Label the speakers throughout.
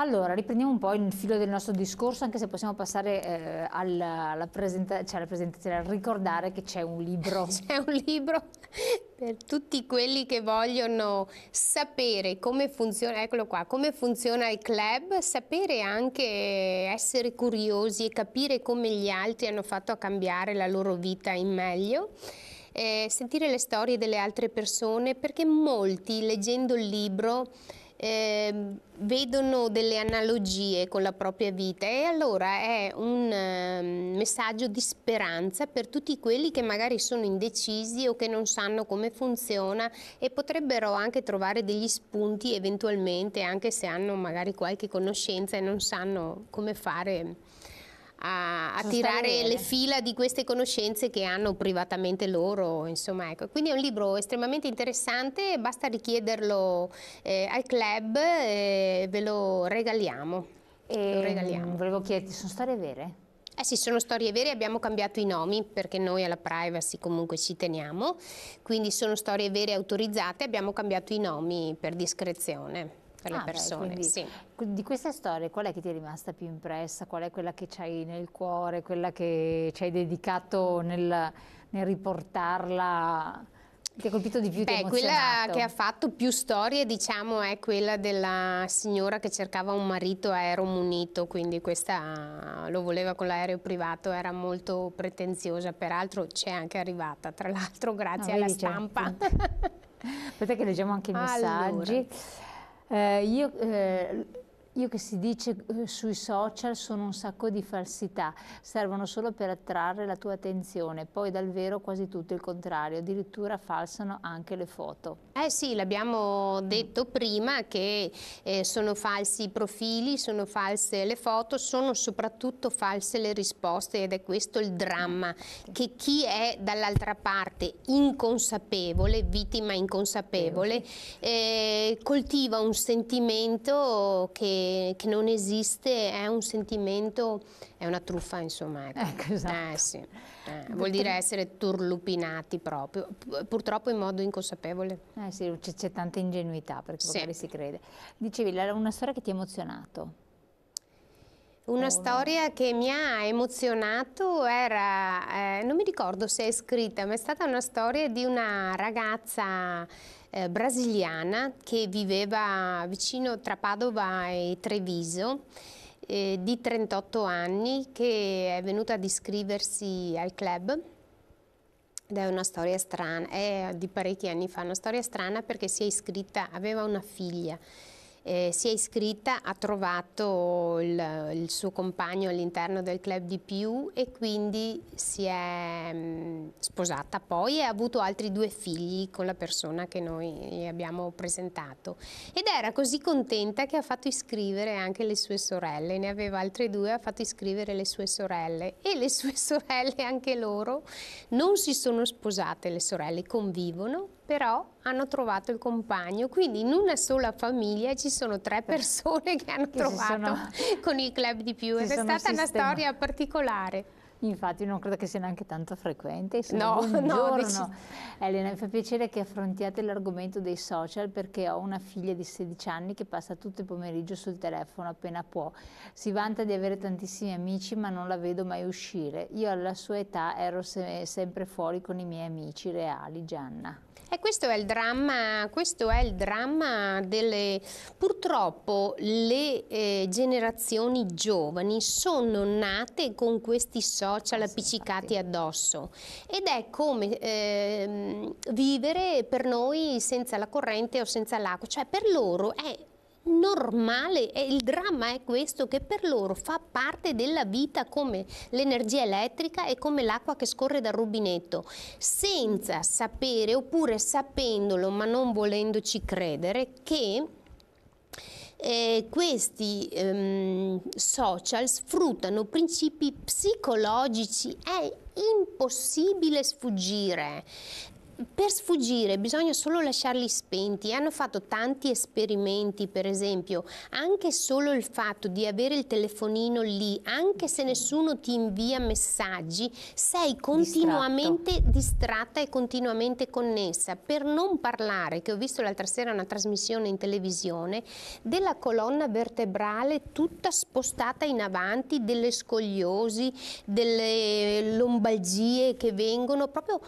Speaker 1: Allora, riprendiamo un po' il filo del nostro discorso, anche se possiamo passare eh, alla, alla, presenta cioè alla, presentazione, a ricordare che c'è un libro. c'è un libro per
Speaker 2: tutti quelli che vogliono sapere come funziona, eccolo qua, come funziona il club, sapere anche essere curiosi e capire come gli altri hanno fatto a cambiare la loro vita in meglio. Eh, sentire le storie delle altre persone perché molti leggendo il libro eh, vedono delle analogie con la propria vita e allora è un eh, messaggio di speranza per tutti quelli che magari sono indecisi o che non sanno come funziona e potrebbero anche trovare degli spunti eventualmente anche se hanno magari qualche conoscenza e non sanno come fare a, a tirare le fila di queste conoscenze che hanno privatamente loro. Insomma, ecco. Quindi è un libro estremamente interessante, basta richiederlo eh, al club e eh, ve lo regaliamo. E lo ehm, regaliamo. Volevo chiederti, sono storie vere? Eh sì, sono storie vere, abbiamo cambiato i nomi perché noi alla privacy comunque ci teniamo, quindi sono storie
Speaker 1: vere autorizzate, abbiamo cambiato i nomi per discrezione per ah, le persone. Beh, sì. Di queste storie qual è che ti è rimasta più impressa? Qual è quella che c'hai nel cuore, quella che ci hai dedicato nel, nel riportarla? Ti ha colpito di più? Beh, quella che ha fatto più storie, diciamo, è quella della signora che
Speaker 2: cercava un marito aereo munito, quindi questa lo voleva con l'aereo privato, era molto pretenziosa, peraltro c'è anche arrivata, tra l'altro ah, grazie ah, alla certo. stampa.
Speaker 1: Aspetta che leggiamo anche i messaggi. Allora. 呃，一呃。Io che si dice eh, sui social sono un sacco di falsità, servono solo per attrarre la tua attenzione, poi dal vero quasi tutto il contrario, addirittura falsano anche le foto. Eh sì, l'abbiamo detto prima che eh, sono falsi
Speaker 2: i profili, sono false le foto, sono soprattutto false le risposte ed è questo il dramma, che chi è dall'altra parte inconsapevole, vittima inconsapevole, eh, coltiva un sentimento che che, non esiste è un sentimento, è una truffa insomma. Ecco, ecco esatto.
Speaker 1: Eh, sì. eh, vuol dire essere turlupinati proprio, purtroppo in modo inconsapevole. Eh sì, c'è tanta ingenuità perché sì. magari si crede. Dicevi, una storia che ti ha emozionato. Una
Speaker 2: storia che mi ha emozionato era, eh, non mi ricordo se è scritta, ma è stata una storia di una ragazza eh, brasiliana che viveva vicino tra Padova e Treviso eh, di 38 anni che è venuta ad iscriversi al club ed è una storia strana, è di parecchi anni fa, una storia strana perché si è iscritta, aveva una figlia eh, si è iscritta ha trovato il, il suo compagno all'interno del club di più e quindi si è mh, mm, sposata poi e ha avuto altri due figli con la persona che noi abbiamo presentato ed era così contenta che ha fatto iscrivere anche le sue sorelle, ne aveva altre due, ha fatto iscrivere le sue sorelle e le sue sorelle anche loro non si sono sposate, le sorelle convivono però hanno trovato il compagno, quindi in una sola famiglia ci sono tre persone che
Speaker 1: hanno che trovato sono,
Speaker 2: con il club di più ed è stata sistema. una storia
Speaker 1: particolare. Infatti non credo che sia neanche tanto frequente. Sì, no, buongiorno. no. Elena, mi fa piacere che affrontiate l'argomento dei social perché ho una figlia di 16 anni che passa tutto il pomeriggio sul telefono appena può. Si vanta di avere tantissimi amici ma non la vedo mai uscire. Io alla sua età ero se sempre fuori con i miei amici reali, Gianna. E questo
Speaker 2: è il dramma, questo è il dramma delle... Purtroppo le eh, generazioni giovani sono nate con questi social appiccicati addosso ed è come eh, vivere per noi senza la corrente o senza l'acqua, cioè per loro è normale, il dramma è questo che per loro fa parte della vita come l'energia elettrica e come l'acqua che scorre dal rubinetto, senza sapere oppure sapendolo ma non volendoci credere che eh, questi ehm, social sfruttano principi psicologici, è impossibile sfuggire per sfuggire bisogna solo lasciarli spenti. Hanno fatto tanti esperimenti, per esempio, anche solo il fatto di avere il telefonino lì, anche se nessuno ti invia messaggi, sei continuamente Distratto. distratta e continuamente connessa. Per non parlare, che ho visto l'altra sera una trasmissione in televisione, della colonna vertebrale tutta spostata in avanti, delle scogliosi, delle lombalgie che vengono proprio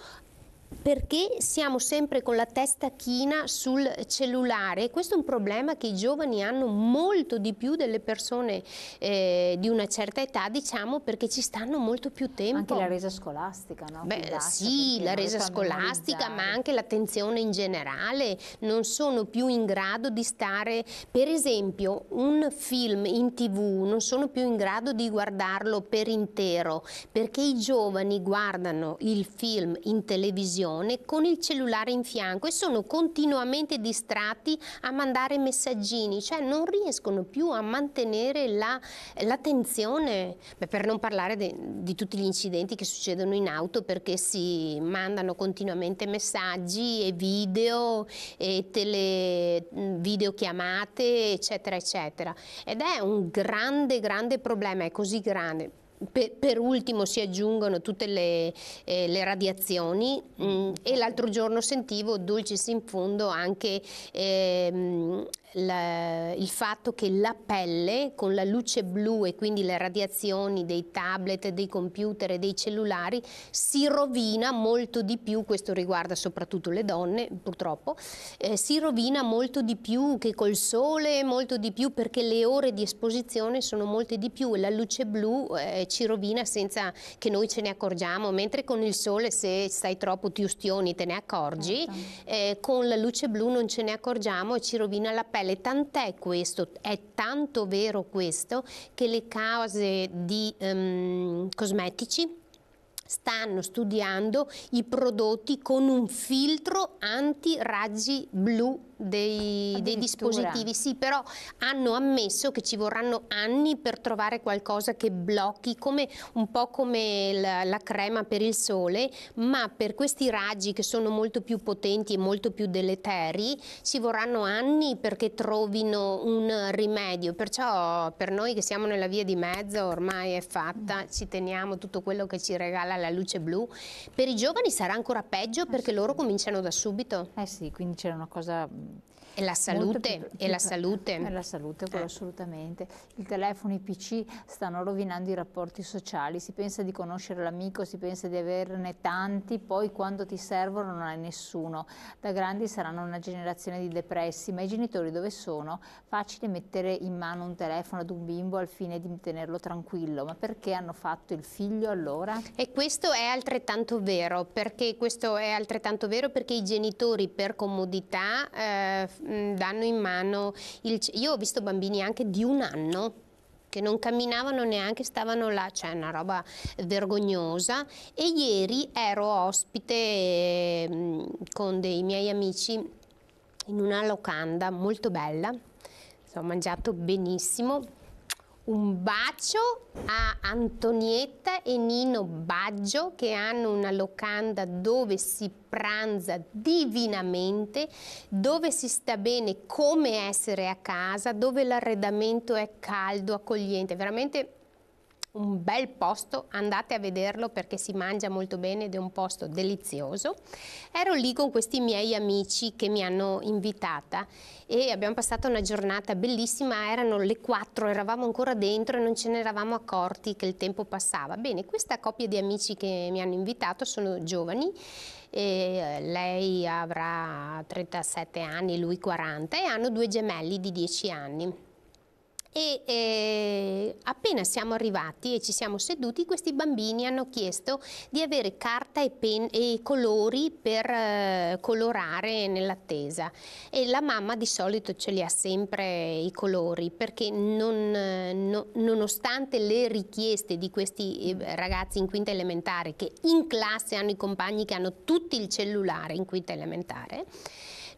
Speaker 2: perché siamo sempre con la testa china sul cellulare. Questo è un problema che i giovani hanno molto di più delle persone eh, di una certa età, diciamo, perché ci stanno molto più tempo. Anche la resa
Speaker 1: scolastica, no? Beh, sì, la resa scolastica, ma
Speaker 2: anche l'attenzione in generale. Non sono più in grado di stare, per esempio, un film in tv, non sono più in grado di guardarlo per intero, perché i giovani guardano il film in televisione televisione con il cellulare in fianco e sono continuamente distratti a mandare messaggini, cioè non riescono più a mantenere l'attenzione, la, per non parlare de, di tutti gli incidenti che succedono in auto perché si mandano continuamente messaggi e video e tele, videochiamate eccetera eccetera ed è un grande grande problema, è così grande per, per, ultimo si aggiungono tutte le, eh, le radiazioni mh, mm, e l'altro giorno sentivo, dolcis in fondo, anche eh, la, il fatto che la pelle con la luce blu e quindi le radiazioni dei tablet, dei computer e dei cellulari si rovina molto di più, questo riguarda soprattutto le donne purtroppo, eh, si rovina molto di più che col sole, molto di più perché le ore di esposizione sono molte di più e la luce blu eh, ci rovina senza che noi ce ne accorgiamo, mentre con il sole se stai troppo ti ustioni te ne accorgi, certo. eh, con la luce blu non ce ne accorgiamo e ci rovina la pelle pelle, tant'è questo, è tanto vero questo che le case di um, cosmetici stanno studiando i prodotti con un filtro anti raggi blu dei, dei, dispositivi, sì, però hanno ammesso che ci vorranno anni per trovare qualcosa che blocchi, come, un po' come la, la, crema per il sole, ma per questi raggi che sono molto più potenti e molto più deleteri, ci vorranno anni perché trovino un rimedio, perciò per noi che siamo nella via di mezzo ormai è fatta, mm. ci teniamo tutto quello che ci regala la luce blu, per i giovani sarà ancora peggio perché eh sì. loro cominciano da subito. Eh sì,
Speaker 1: quindi c'era una cosa e la salute, più, più, e la salute. E eh, la salute, quello eh. assolutamente. I telefoni, i PC stanno rovinando i rapporti sociali, si pensa di conoscere l'amico, si pensa di averne tanti, poi quando ti servono non hai nessuno. Da grandi saranno una generazione di depressi, ma i genitori dove sono? Facile mettere in mano un telefono ad un bimbo al fine di tenerlo tranquillo, ma perché hanno fatto il figlio allora?
Speaker 2: E questo è altrettanto vero, perché questo è altrettanto vero perché i genitori per comodità... Eh, eh, danno in mano il... Io ho visto bambini anche di un anno che non camminavano neanche, stavano là, cioè una roba vergognosa. E ieri ero ospite mm, con dei miei amici in una locanda molto bella, ho mangiato benissimo un bacio a Antonietta e Nino Baggio che hanno una locanda dove si pranza divinamente, dove si sta bene come essere a casa, dove l'arredamento è caldo, accogliente, veramente un bel posto, andate a vederlo perché si mangia molto bene ed è un posto delizioso. Ero lì con questi miei amici che mi hanno invitata e abbiamo passato una giornata bellissima, erano le 4, eravamo ancora dentro e non ce ne eravamo accorti che il tempo passava. Bene, questa coppia di amici che mi hanno invitato sono giovani e lei avrà 37 anni, lui 40 e hanno due gemelli di 10 anni e eh, appena siamo arrivati e ci siamo seduti questi bambini hanno chiesto di avere carta e, e colori per eh, colorare nell'attesa e la mamma di solito ce li ha sempre i colori perché non, no, nonostante le richieste di questi eh, ragazzi in quinta elementare che in classe hanno i compagni che hanno tutti il cellulare in quinta elementare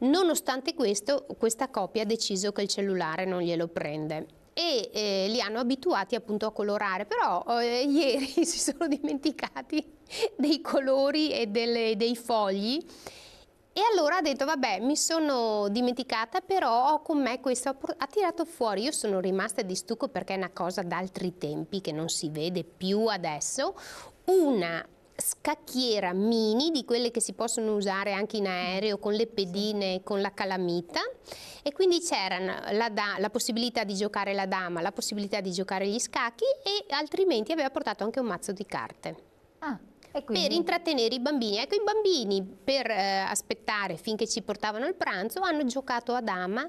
Speaker 2: Nonostante questo, questa coppia ha deciso che il cellulare non glielo prende e eh, li hanno abituati appunto a colorare, però oh, eh, ieri si sono dimenticati dei colori e delle, dei fogli e allora ha detto vabbè mi sono dimenticata però ho con me questo, ha tirato fuori, io sono rimasta di stucco perché è una cosa d'altri tempi che non si vede più adesso, una scacchiera mini, di quelle che si possono usare anche in aereo con le pedine, con la calamita e quindi c'era la, la, possibilità di giocare la dama, la possibilità di giocare gli scacchi e altrimenti aveva portato anche un mazzo di carte. Ah, per intrattenere i bambini. Ecco, i bambini per eh, aspettare finché ci
Speaker 1: portavano il pranzo hanno giocato a dama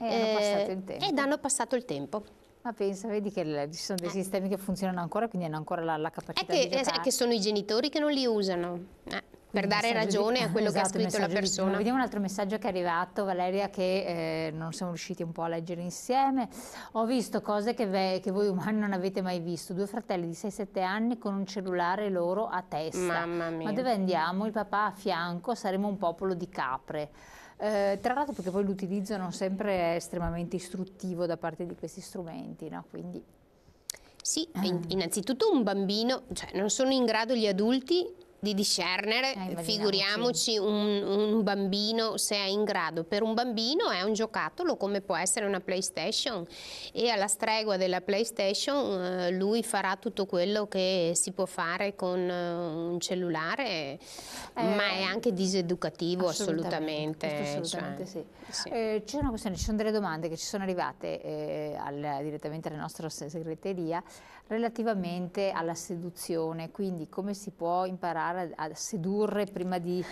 Speaker 2: e eh, hanno
Speaker 1: passato il tempo. Ma pensa, vedi che ci sono dei eh. sistemi che funzionano ancora, quindi hanno ancora la, la capacità è che, È eh, che sono i genitori che non li usano. Eh per dare ragione di... a quello esatto, che ha esatto, scritto la persona. Di... Vediamo un altro messaggio che è arrivato, Valeria, che eh, non siamo riusciti un po' a leggere insieme. Ho visto cose che, ve... che voi umani non avete mai visto. Due fratelli di 6-7 anni con un cellulare loro a testa. Mamma mia. Ma dove andiamo? Il papà a fianco, saremo un popolo di capre. Eh, tra l'altro perché poi l'utilizzo non sempre è estremamente istruttivo da parte di questi strumenti, no? Quindi... Sì, ah. innanzitutto un bambino, cioè non sono in grado
Speaker 2: gli adulti di discernere, eh, figuriamoci un, un, bambino se è in grado. Per un bambino è un giocattolo come può essere una PlayStation e alla stregua della PlayStation eh, lui farà tutto quello che si può fare con eh,
Speaker 1: un cellulare, eh,
Speaker 2: ma è anche
Speaker 1: diseducativo assolutamente. assolutamente, cioè. assolutamente cioè, sì. Sì. Eh, c'è una questione, ci sono delle domande che ci sono arrivate eh, al, direttamente alla nostra segreteria relativamente alla seduzione, quindi come si può imparare imparare a sedurre prima di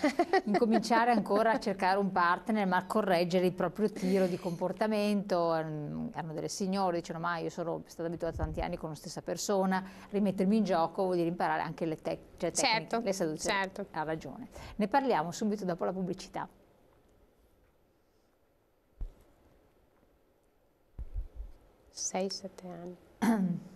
Speaker 1: incominciare ancora a cercare un partner, ma a correggere il proprio tiro di comportamento. Hanno mm, delle signore, dicono ma io sono stata abituata tanti anni con la stessa persona, rimettermi in gioco vuol dire imparare anche le, tec cioè certo, le seduzioni. Certo. Ha ragione. Ne parliamo subito dopo la pubblicità. Sei, sette anni.